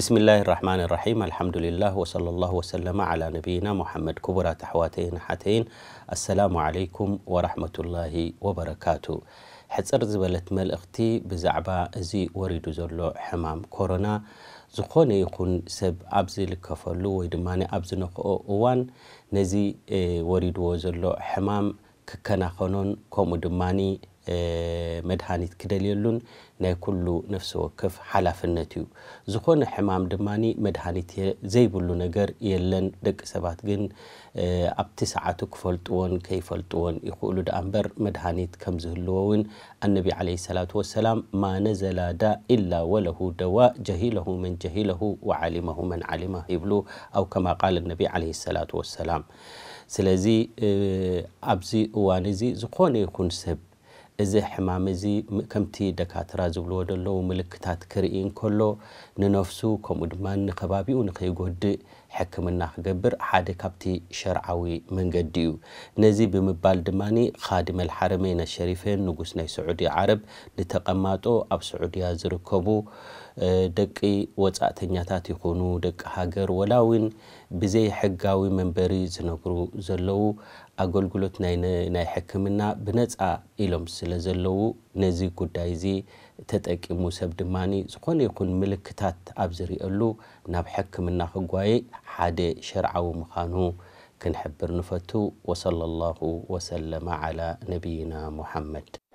بسم الله الرحمن الرحيم الحمد لله وصلى الله وسلم على نبينا محمد كبرى تحواتين حتين السلام عليكم ورحمة الله وبركاته حصر زبلت ملقتي بزعبا زي وريد زلو حمام كورونا زخون يكون سب ابزي لكفلو ويدماني ابزي نقو اوان نزي وريد زلو حمام ككنا خنون كومو دماني مدحانيت كدليلون ناكل نفس وكف حالا فنتيو زخون حمام دماني مدحانيت زيبولو نجر يلن دك سبات جن اه اب تسعاتو كفلتون كي فلتون يقولو دامبر مدحانيت كم زهلوون النبي عليه الصلاة والسلام ما نزل دا إلا وله دواء جهيله من جهيله وعلمه من علمه يبلو أو كما قال النبي عليه الصلاة والسلام سلازي اه ابزي وانزي زخون يكون سب እዚ ሕማም እዚ ከምቲ ደካትራ ዝብልዎ ደለዉ ምልክታት ክርኢ እንከሎ ንነፍሱ ከምኡ ድማ ንከባቢኡ ንከይጎድእ ሕክምና ክገብር ሓደ ካብቲ ሸርዓዊ መንገዲ እዩ ነዚ ብምባል ድማኒ ካዲመል ሓረመይን ሸሪፈን ንጉስ ናይ ስዑዲ ዓረብ ንተቐማጦ ኣብ ስዑድያ ዝርከቡ ደቂ ወፃእተኛታት ይኹኑ ደቂ ሃገር ወላ እውን ብዘይ ሕጋዊ መንበሪ ዝነግሩ ዘለው ኣገልግሎት ናይ ሕክምና ብነፃ ኢሎም ስለ سلزلو نزي كودايزي تتك موسب دماني زخون يكون ملكتات أبزري اللو ناب حكم النخقواي حاد شرعو مخانو كنحبر نفتو وصلى الله وسلم على نبينا محمد